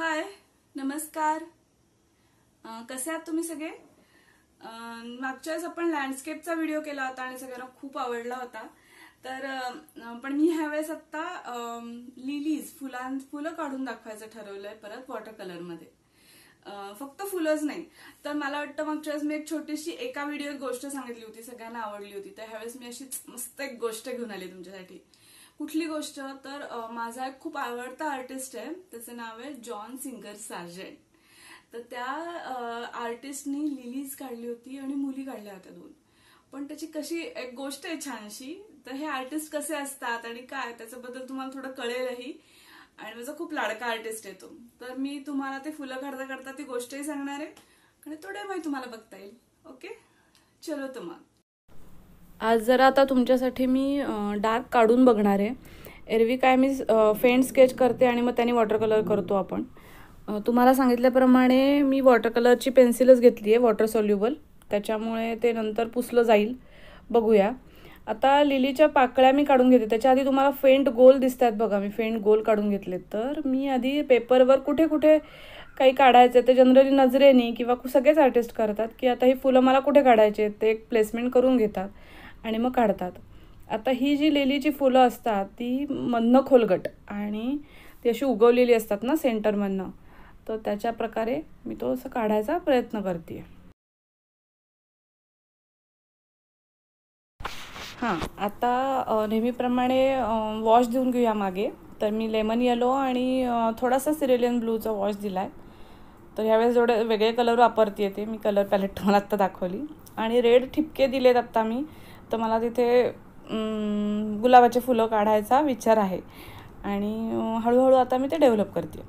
हाय नमस्कार कसे आहात तुम्ही सगळे मागच्या वेळेस आपण लँडस्केपचा व्हिडिओ केला होता आणि सगळ्यांना खूप आवडला होता तर पण मी ह्यावेळेस आता लिलीज फुलां फुलं काढून दाखवायचं ठरवलंय परत वॉटर कलरमध्ये फक्त फुलंच नाही तर मला वाटतं मागच्या वेळेस मी एक छोटीशी एका व्हिडिओ गोष्ट सांगितली होती सगळ्यांना आवडली होती तर ह्यावेळेस मी अशीच मस्त एक गोष्ट घेऊन आली तुमच्यासाठी कुठली गोष्ट तर माझा एक खूप आवडता आर्टिस्ट आहे त्याचं नाव आहे जॉन सिंगर सार्जेंट तर त्या आर्टिस्टनी लिलीज काढली होती आणि मुली काढल्या होत्या दोन पण त्याची कशी एक गोष्ट आहे छानशी तर हे आर्टिस्ट कसे असतात आणि काय त्याच्याबद्दल तुम्हाला थोडं कळेलही आणि माझा खूप लाडका आर्टिस्ट आहे तो तर मी तुम्हाला ते फुलं काढता करता ती गोष्टही सांगणार आहे आणि थोड्या माहिती तुम्हाला बघता येईल ओके चलो तर मग आज जरा आता तुमच्यासाठी मी डार्क काढून बघणार आहे एरवी काय मी फेंट स्केच करते आणि मग त्याने वॉटर कलर करतो आपण तुम्हाला सांगितल्याप्रमाणे मी वॉटर कलरची पेन्सिलच घेतली आहे वॉटर सॉल्युबल त्याच्यामुळे ते नंतर पुसलं जाईल बघूया आता लिलीच्या पाकळ्या मी काढून घेते त्याच्या आधी तुम्हाला फेंट गोल दिसत आहेत बघा मी फेंट गोल काढून घेतले तर मी आधी पेपरवर कुठे कुठे काही काढायचं ते जनरली नजरेने किंवा सगळेच आर्टिस्ट करतात की आता ही फुलं मला कुठे काढायचे ते एक प्लेसमेंट करून घेतात आणि मग काढतात आता ही जी लेलीची फुलं असतात ती मधनं खोलगट आणि ती अशी उगवलेली असतात ना सेंटरमधनं तर त्याच्या प्रकारे मी तो असं काढायचा प्रयत्न करते हां आता नेहमीप्रमाणे वॉश देऊन घेऊया मागे तर मी लेमन येलो आणि थोडासा सिरेलियन ब्लूचा वॉश दिला आहे तर ह्यावेळेस थोडे वेगळे कलर वापरते ते मी कलर पॅलेट तुम्हाला आत्ता दाखवली आणि रेड ठिपके दिलेत आत्ता मी तर मला तिथे गुलाबाचे फुलं काढायचा विचार आहे आणि हळूहळू आता मी ते डेव्हलप करते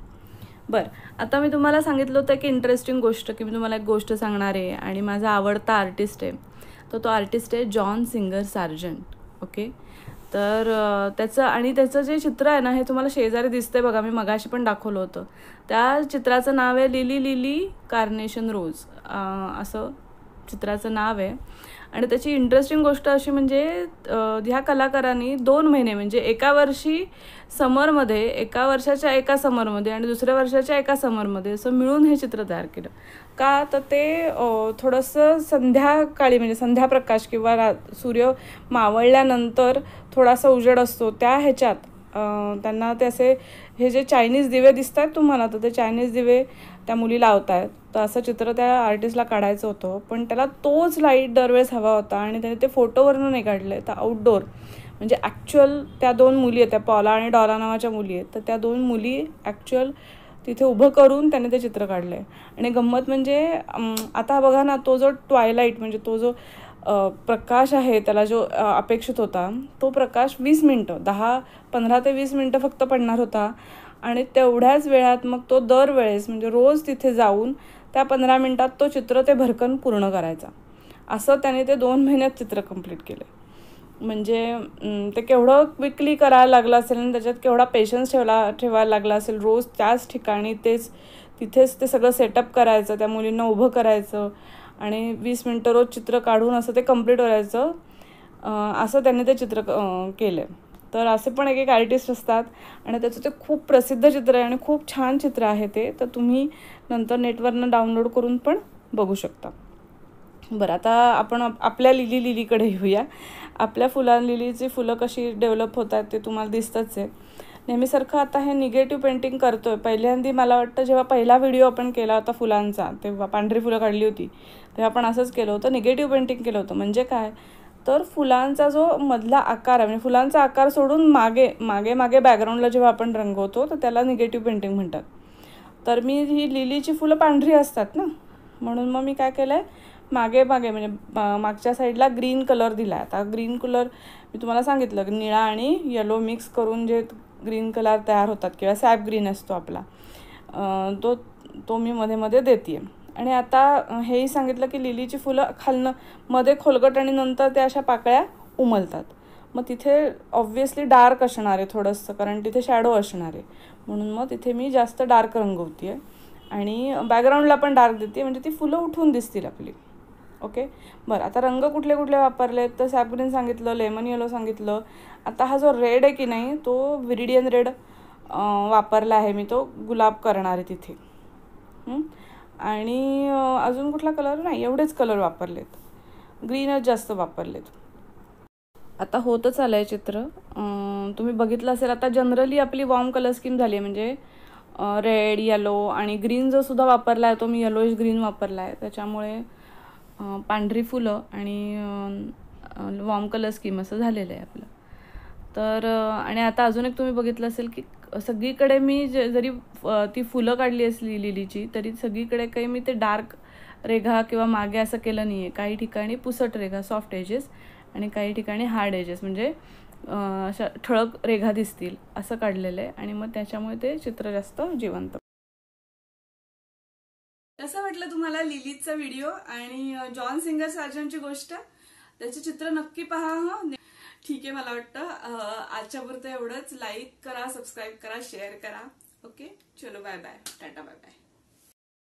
बरं आता मी तुम्हाला सांगितलं होतं की इंटरेस्टिंग गोष्ट की मी तुम्हाला एक गोष्ट सांगणार आहे आणि माझा आवडता आर्टिस्ट आहे तर तो आर्टिस्ट आहे जॉन सिंगर सार्जंट ओके तर त्याचं आणि त्याचं जे चित्र आहे ना हे तुम्हाला शेजारी दिसतंय बघा मी मगाशी पण दाखवलं होतं त्या चित्राचं नाव आहे लिली लिली कार्नेशन रोज असं चित्राचं नाव आहे आणि त्याची इंटरेस्टिंग गोष्ट अशी म्हणजे ह्या कलाकारांनी दोन महिने म्हणजे एका वर्षी समरमध्ये एका वर्षाच्या एका समरमध्ये आणि दुसऱ्या वर्षाच्या एका समरमध्ये असं मिळून हे चित्र तयार केलं का तर ते थोडंसं संध्याकाळी म्हणजे संध्याप्रकाश किंवा रा सूर्य मावळल्यानंतर थोडासा उजेड असतो त्या ह्याच्यात त्यांना ते असे हे जे चायनीज दिवे दिसत आहेत तुम्हाला तर ते चायनीज दिवे त्या मुली लावत आहेत तर असं चित्र त्या आर्टिस्टला काढायचं होतं पण त्याला तोच लाईट दरवेळेस हवा होता आणि त्याने ते फोटोवरनं नाही काढले तर आउटडोर म्हणजे ॲक्च्युअल त्या दोन मुली आहेत त्या पॉला आणि डॉला नावाच्या मुली आहेत तर त्या दोन मुली ॲक्च्युअल तिथे उभं करून त्याने ते चित्र काढलं आणि गंमत म्हणजे आता बघा ना तो जो ट्वायलाईट म्हणजे तो जो प्रकाश आहे त्याला जो अपेक्षित होता तो प्रकाश वीस मिनटं दहा पंधरा ते वीस मिनटं फक्त पडणार होता आणि तेवढ्याच वेळात मग तो दरवेळेस म्हणजे रोज तिथे जाऊन त्या पंधरा मिनटात तो चित्र ते भरकन पूर्ण करायचा असं त्याने ते दोन महिन्यात चित्र कंप्लीट केले म्हणजे ते केवढं क्विकली करायला लागलं असेल आणि त्याच्यात केवढा पेशन्स ठेवला ठेवायला लागला असेल रोज त्याच ठिकाणी तेच तिथेच ते सगळं सेटअप करायचं त्या मुलींना उभं करायचं आणि वीस मिनटं रोज चित्र काढून असं ते कम्प्लीट करायचं असं त्याने ते चित्र केलं तर असे पण एक एक आर्टिस्ट असतात आणि त्याचं ते खूप प्रसिद्ध चित्र आहे आणि खूप छान चित्र आहे ते तर तुम्ही नंतर नेटवरनं डाउनलोड करून पण बघू शकता बरं आता आपण आपल्या लिली लिलीकडे येऊया आपल्या फुला लिलीची फुलं कशी डेव्हलप होत आहेत ते तुम्हाला दिसतंच आहे नेहमीसारखं आता हे निगेटिव्ह पेंटिंग करतो आहे पहिल्यांदी मला वाटतं जेव्हा पहिला व्हिडिओ आपण केला होता फुलांचा तेव्हा पांढरी फुलं काढली होती तेव्हा आपण असंच केलं होतं निगेटिव्ह पेंटिंग केलं होतं म्हणजे काय तर फुलांचा जो मधला आकार आहे म्हणजे फुलांचा आकार सोडून मागे मागे मागे बॅकग्राऊंडला जेव्हा आपण रंगवतो तर त्याला निगेटिव्ह पेंटिंग म्हणतात तर मी ही लिलीची फुलं पांढरी असतात ना म्हणून मग मी काय केलं आहे मागे मागे म्हणजे मागच्या साईडला ग्रीन कलर दिला आहे आता ग्रीन कलर मी तुम्हाला सांगितलं निळा आणि येलो मिक्स करून जे ग्रीन कलर तयार होतात किंवा सॅप ग्रीन असतो आपला तो तो मी मध्ये मध्ये देते आणि आता हेही सांगितलं की लिलीची फुलं खालनं मध्ये खोलगट आणि नंतर त्या अशा पाकळ्या उमलतात मग तिथे ऑब्व्हियसली डार्क असणार आहे थोडंसं कारण तिथे शॅडो असणार आहे म्हणून मग तिथे मी जास्त डार्क रंगवती आहे आणि बॅकग्राऊंडला पण डार्क देते म्हणजे ती फुलं उठून दिसतील आपली ओके बरं आता रंग कुठले कुठले वापरले तर सॅपग्रीन सांगितलं लेमन येलो सांगितलं आता हा जो रेड आहे की नाही तो विरिडियन रेड वापरला आहे मी तो गुलाब करणार आहे तिथे आणि अजून कुठला कलर नाही एवढेच कलर वापरलेत ग्रीनच जास्त वापरलेत आता होतच आलं आहे चित्र तुम्ही बघितलं असेल आता जनरली आपली वॉर्म कलर स्कीम झाली आहे म्हणजे रेड येलो आणि ग्रीन जो सुद्धा वापरला आहे तो मी येलोइश ग्रीन वापरला आहे त्याच्यामुळे पांढरी फुलं आणि वॉर्म कलर स्कीम असं झालेलं आहे आपलं तर आणि आता अजून एक तुम्ही बघितलं असेल की सगळीकडे मी जरी ती फुलं काढली असली लिलीची तरी सगळीकडे काही मी ते डार्क रेघा किंवा मागे असं केलं नाही आहे काही ठिकाणी पुसट रेघा सॉफ्ट एजेस आणि काही ठिकाणी हार्ड एजेस म्हणजे अशा ठळक रेघा दिसतील असं काढलेलं आहे आणि मग त्याच्यामुळे ते चित्र जास्त जिवंत कसं वाटलं तुम्हाला लिलीचा व्हिडिओ आणि जॉन सिंगर सार्जनची गोष्ट त्याचे चित्र नक्की पहा ठीक आहे मला वाटतं आजच्या पुरतं एवढंच लाईक करा सबस्क्राईब करा शेअर करा ओके चलो बाय बाय टाटा बाय बाय